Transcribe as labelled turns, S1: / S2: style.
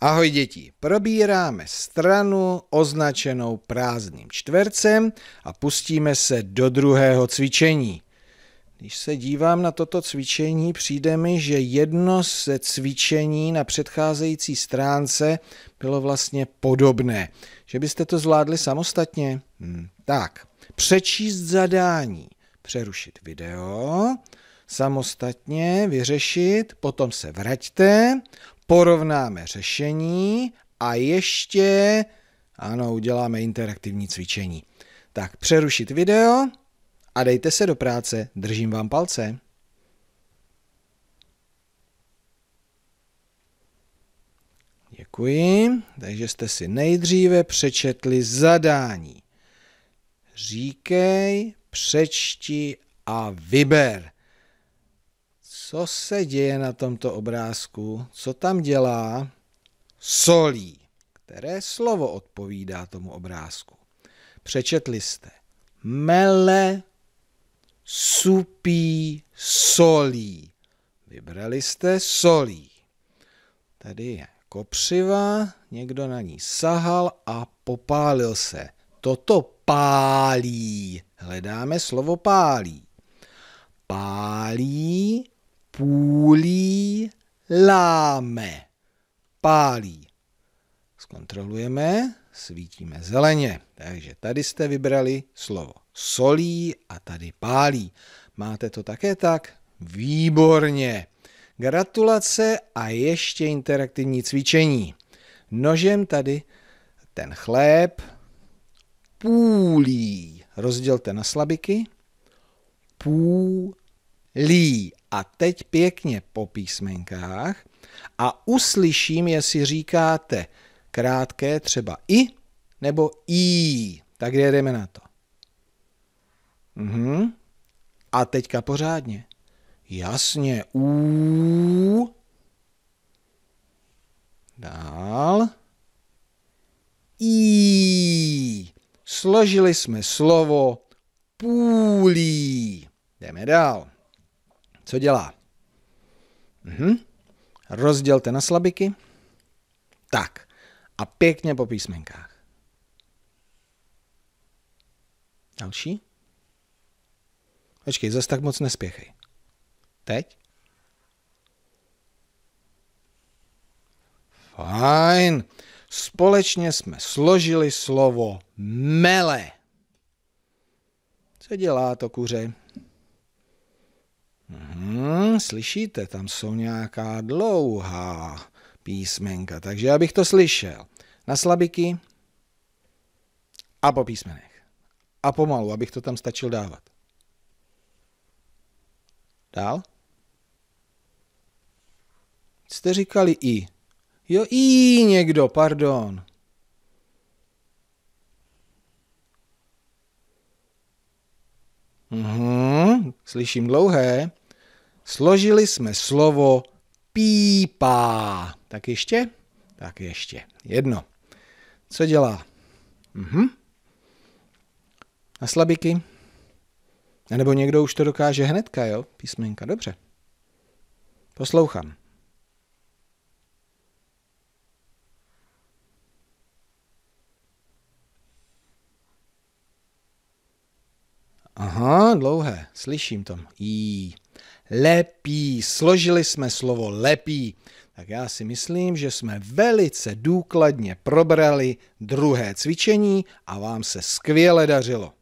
S1: Ahoj děti, probíráme stranu označenou prázdným čtvercem a pustíme se do druhého cvičení. Když se dívám na toto cvičení, přijde mi, že jedno ze cvičení na předcházející stránce bylo vlastně podobné. Že byste to zvládli samostatně? Hmm. Tak, přečíst zadání, přerušit video, samostatně vyřešit, potom se vraťte, porovnáme řešení a ještě, ano, uděláme interaktivní cvičení. Tak přerušit video a dejte se do práce, držím vám palce. Děkuji, takže jste si nejdříve přečetli zadání. Říkej, přečti a vyber. Co se děje na tomto obrázku? Co tam dělá? Solí. Které slovo odpovídá tomu obrázku? Přečetli jste. Mele supí solí. Vybrali jste solí. Tady je kopřiva, někdo na ní sahal a popálil se. Toto pálí. Hledáme slovo pálí. Pálí půlí láme, pálí. Zkontrolujeme, svítíme zeleně. Takže tady jste vybrali slovo solí a tady pálí. Máte to také tak? Výborně. Gratulace a ještě interaktivní cvičení. Nožem tady ten chléb půlí. Rozdělte na slabiky. Půlí a teď pěkně po písmenkách a uslyším, jestli říkáte krátké třeba i nebo i. Tak jdeme na to. Mhm. A teďka pořádně. Jasně. U. Dál. I. Složili jsme slovo půlí. Jdeme dál. Co dělá? Mhm. Rozdělte na slabiky. Tak. A pěkně po písmenkách. Další. Počkej, zase tak moc nespěchej. Teď. Fajn. Společně jsme složili slovo mele. Co dělá to kuře? Hmm, slyšíte, tam jsou nějaká dlouhá písmenka, takže abych to slyšel. Na slabiky a po písmenech. A pomalu, abych to tam stačil dávat. Dál? Jste říkali i. Jo, i někdo, pardon. Mhm, slyším dlouhé složili jsme slovo pípá. Tak ještě? Tak ještě. Jedno. Co dělá? Mhm. Na slabiky? A nebo někdo už to dokáže hnedka, jo? Písmenka, dobře. Poslouchám. Aha, dlouhé, slyším to. Jí lepí. Složili jsme slovo lepí. Tak já si myslím, že jsme velice důkladně probrali druhé cvičení a vám se skvěle dařilo.